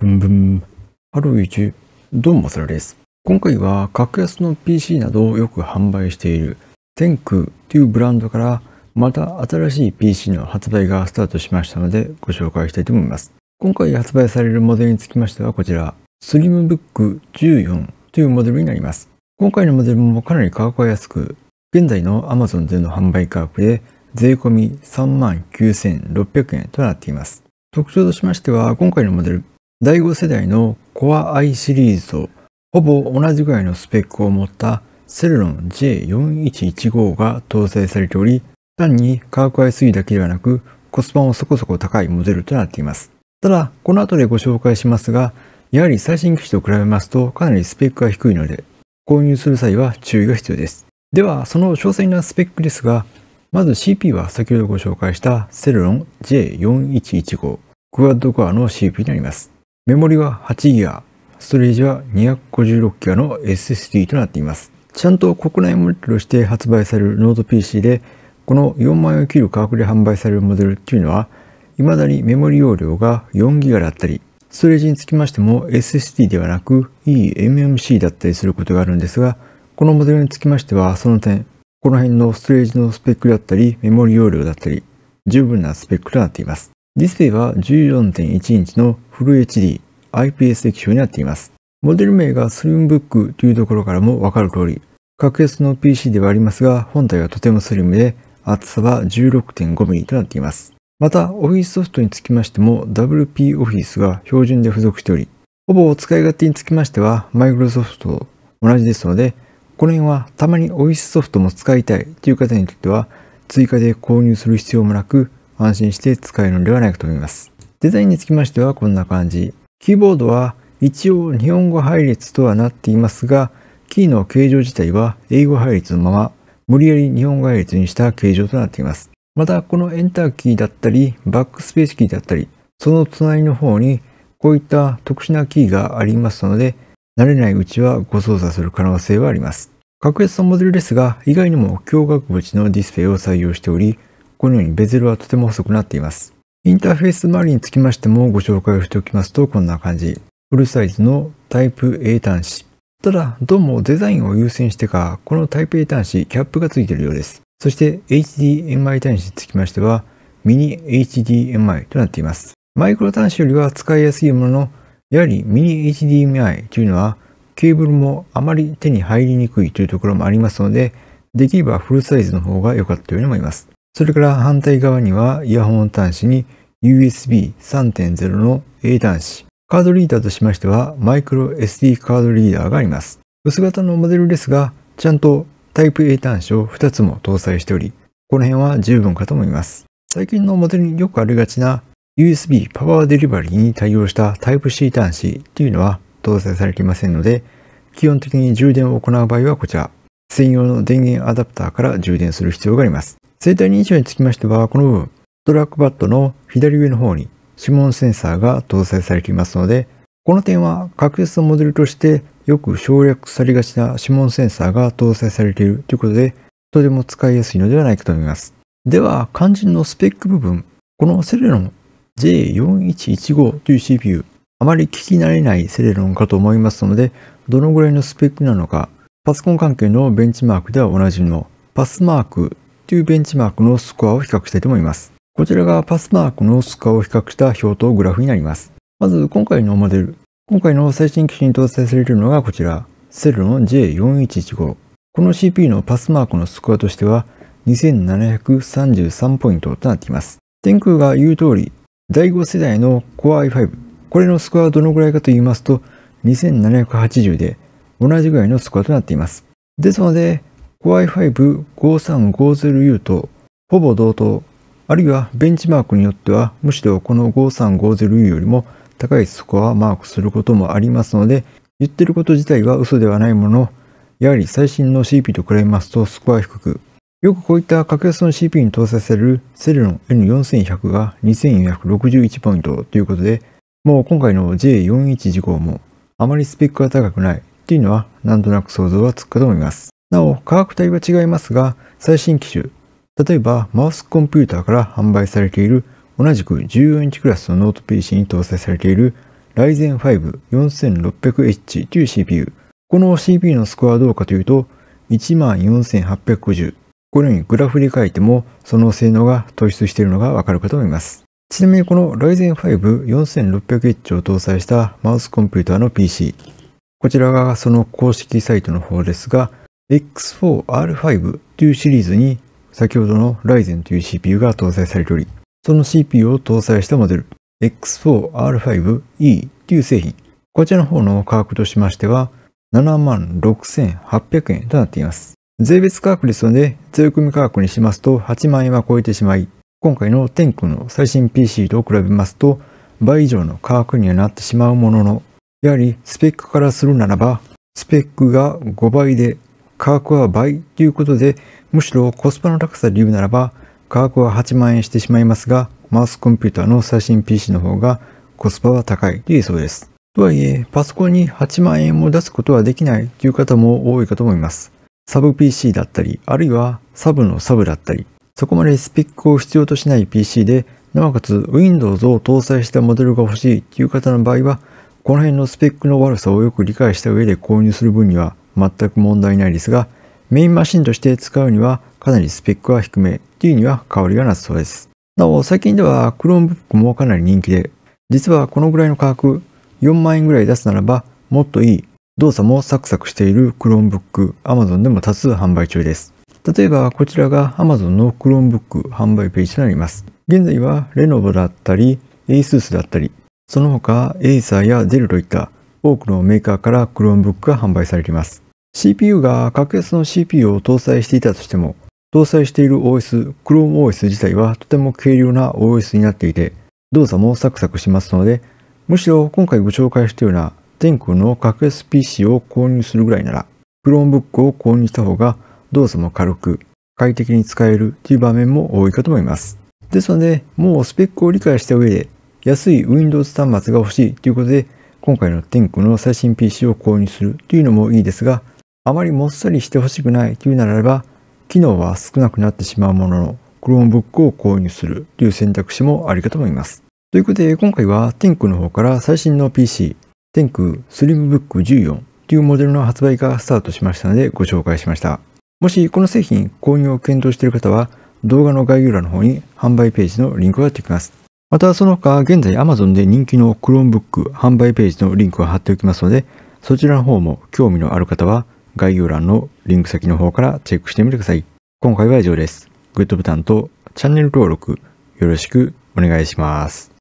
ブンブン。ハローィチどうも、サらです。今回は格安の PC などをよく販売しているテンクというブランドからまた新しい PC の発売がスタートしましたのでご紹介したいと思います。今回発売されるモデルにつきましてはこちら、スリムブック14というモデルになります。今回のモデルもかなり価格は安く、現在の Amazon での販売価格で税込39,600円となっています。特徴としましては、今回のモデル、第5世代の Core i シリーズとほぼ同じぐらいのスペックを持ったセルロン J4115 が搭載されており、単に価格いすぎだけではなく、コスパもそこそこ高いモデルとなっています。ただ、この後でご紹介しますが、やはり最新機種と比べますとかなりスペックが低いので、購入する際は注意が必要です。では、その詳細なスペックですが、まず CP は先ほどご紹介したセルロン J4115 クワッドコアの CP になります。メモリは 8GB、ストレージは 256GB の SSD となっています。ちゃんと国内モデルとして発売されるノート PC で、この4万円を切る価格で販売されるモデルっていうのは、未だにメモリ容量が 4GB だったり、ストレージにつきましても SSD ではなく EMMC だったりすることがあるんですが、このモデルにつきましてはその点、この辺のストレージのスペックだったり、メモリ容量だったり、十分なスペックとなっています。ディスプレイは14.1インチのフル HD IPS 液晶になっています。モデル名がスリムブックというところからもわかる通り、格安の PC ではありますが、本体はとてもスリムで、厚さは 16.5mm となっています。また、オフィスソフトにつきましても WP オフィスが標準で付属しており、ほぼお使い勝手につきましては、マイクロソフトと同じですので、この辺はたまにオフィスソフトも使いたいという方にとっては、追加で購入する必要もなく、安心して使えるのではないかと思います。デザインにつきましてはこんな感じ。キーボードは一応日本語配列とはなっていますが、キーの形状自体は英語配列のまま、無理やり日本語配列にした形状となっています。また、このエンターキーだったり、バックスペースキーだったり、その隣の方にこういった特殊なキーがありますので、慣れないうちはご操作する可能性はあります。格安のモデルですが、意外にも強額縁のディスプレイを採用しており、このようにベゼルはとても細くなっています。インターフェース周りにつきましてもご紹介をしておきますとこんな感じ。フルサイズのタイプ A 端子。ただ、どうもデザインを優先してか、このタイプ A 端子、キャップが付いているようです。そして HDMI 端子につきましては、ミニ HDMI となっています。マイクロ端子よりは使いやすいものの、やはりミニ HDMI というのはケーブルもあまり手に入りにくいというところもありますので、できればフルサイズの方が良かったように思います。それから反対側にはイヤホン端子に USB3.0 の A 端子、カードリーダーとしましてはマイクロ SD カードリーダーがあります。薄型のモデルですが、ちゃんとタイプ A 端子を2つも搭載しており、この辺は十分かと思います。最近のモデルによくありがちな USB パワーデリバリーに対応したタイプ C 端子というのは搭載されていませんので、基本的に充電を行う場合はこちら、専用の電源アダプターから充電する必要があります。生体認証につきましては、この部分、トラックパッドの左上の方に指紋センサーが搭載されていますので、この点は格安のモデルとしてよく省略されがちな指紋センサーが搭載されているということで、とても使いやすいのではないかと思います。では、肝心のスペック部分。このセレロン J4115 という CPU、あまり聞き慣れないセレロンかと思いますので、どのぐらいのスペックなのか、パソコン関係のベンチマークではおなじみのパスマークというベンチマークのスコアを比較したいと思います。こちらがパスマークのスコアを比較した表とグラフになります。まず今回のモデル。今回の最新機種に搭載されるのがこちら、セルの J4115。この CPU のパスマークのスコアとしては2733ポイントとなっています。天空が言う通り、第5世代の Core i5。これのスコアはどのぐらいかと言いますと、2780で同じぐらいのスコアとなっています。ですので、Y55350U とほぼ同等、あるいはベンチマークによってはむしろこの 5350U よりも高いスコアをマークすることもありますので、言ってること自体は嘘ではないもの、やはり最新の CP と比べますとスコア低く、よくこういった格安の CP に搭載されるセレロン N4100 が2461ポイントということで、もう今回の j 4 1項もあまりスペックが高くないっていうのはなんとなく想像はつくかと思います。なお、価格帯は違いますが、最新機種、例えばマウスコンピューターから販売されている同じく14インチクラスのノート PC に搭載されている Ryzen 5 4600H という CPU。この CPU のスコアはどうかというと、14850。このようにグラフで書いても、その性能が突出しているのがわかるかと思います。ちなみにこの Ryzen 5 4600H を搭載したマウスコンピューターの PC。こちらがその公式サイトの方ですが、X4R5 というシリーズに先ほどの Ryzen という CPU が搭載されており、その CPU を搭載したモデル X4R5E という製品、こちらの方の価格としましては76,800円となっています。税別価格ですので、税込み価格にしますと8万円は超えてしまい、今回の天空の最新 PC と比べますと倍以上の価格にはなってしまうものの、やはりスペックからするならば、スペックが5倍で価格は倍ということで、むしろコスパの高さで言うならば、価格は8万円してしまいますが、マウスコンピューターの最新 PC の方がコスパは高いと言えそうです。とはいえ、パソコンに8万円も出すことはできないという方も多いかと思います。サブ PC だったり、あるいはサブのサブだったり、そこまでスペックを必要としない PC で、なおかつ Windows を搭載したモデルが欲しいという方の場合は、この辺のスペックの悪さをよく理解した上で購入する分には全く問題ないですが、メインマシンとして使うにはかなりスペックは低めというには変わりがなさそうです。なお、最近では Chromebook もかなり人気で、実はこのぐらいの価格、4万円ぐらい出すならば、もっといい動作もサクサクしている Chromebook、Amazon でも多数販売中です。例えばこちらが Amazon の Chromebook 販売ページとなります。現在は Lenovo だったり、ASUS だったり、その他 Acer や Dell といった多くのメーカーから Chromebook が販売されています。CPU が格安の CPU を搭載していたとしても、搭載している OS、ChromeOS 自体はとても軽量な OS になっていて、動作もサクサクしますので、むしろ今回ご紹介したような全国の格安 PC を購入するぐらいなら、Chromebook を購入した方が動作も軽く、快適に使えるという場面も多いかと思います。ですので、もうスペックを理解した上で、安い Windows 端末が欲しいということで、今回の天空の最新 PC を購入するというのもいいですが、あまりもっさりしてほしくないというならば、機能は少なくなってしまうものの、Chromebook を購入するという選択肢もありかと思います。ということで、今回は Tenk の方から最新の PC、Tenk Slimbook 14というモデルの発売がスタートしましたのでご紹介しました。もしこの製品購入を検討している方は、動画の概要欄の方に販売ページのリンクが貼っておきます。またその他、現在 Amazon で人気の Chromebook 販売ページのリンクを貼っておきますので、そちらの方も興味のある方は概要欄のリンク先の方からチェックしてみてください。今回は以上です。グッドボタンとチャンネル登録よろしくお願いします。